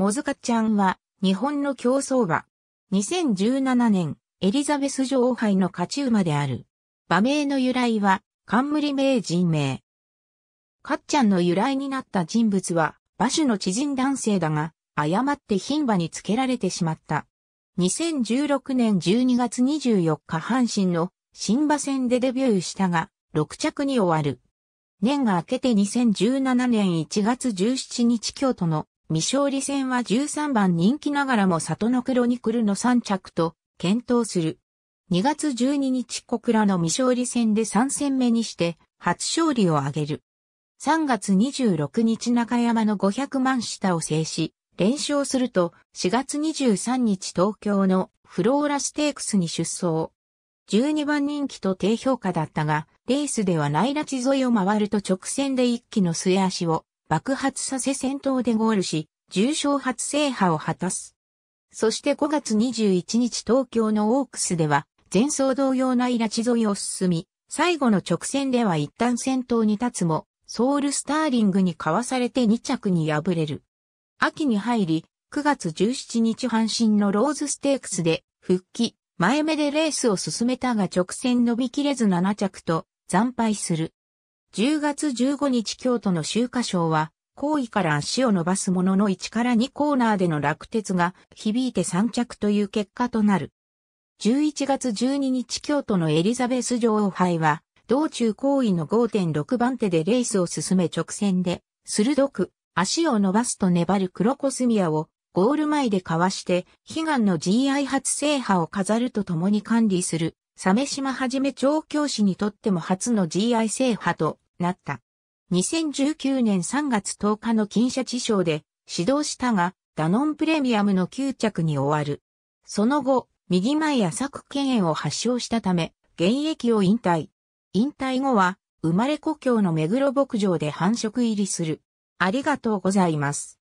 もずかちゃんは、日本の競走馬。2017年、エリザベス女王杯の勝ち馬である。馬名の由来は、冠名人名。かっちゃんの由来になった人物は、馬主の知人男性だが、誤って牝馬につけられてしまった。2016年12月24日阪神の新馬戦でデビューしたが、6着に終わる。年が明けて2017年1月17日京都の未勝利戦は13番人気ながらも里のクロニクルの3着と検討する。2月12日小倉の未勝利戦で3戦目にして初勝利を挙げる。3月26日中山の500万下を制し、連勝すると4月23日東京のフローラステークスに出走。12番人気と低評価だったが、レースでは内立地沿いを回ると直線で一気の末足を爆発させ戦闘でゴールし、重傷発生覇を果たす。そして5月21日東京のオークスでは、前走同様ないラチ沿いを進み、最後の直線では一旦戦闘に立つも、ソウルスターリングにかわされて2着に敗れる。秋に入り、9月17日阪神のローズステークスで復帰、前目でレースを進めたが直線伸びきれず7着と惨敗する。10月15日京都の秋華賞は、後位から足を伸ばすものの1から2コーナーでの落鉄が響いて3着という結果となる。11月12日京都のエリザベス女王杯は、道中後位の5.6番手でレースを進め直線で、鋭く足を伸ばすと粘る黒コスミアをゴール前でかわして、悲願の GI 初制覇を飾るとともに管理する鮫島はじめ調教師にとっても初の GI 制覇となった。2019年3月10日の金社地賞で指導したが、ダノンプレミアムの9着に終わる。その後、右前や作権炎を発症したため、現役を引退。引退後は、生まれ故郷の目黒牧場で繁殖入りする。ありがとうございます。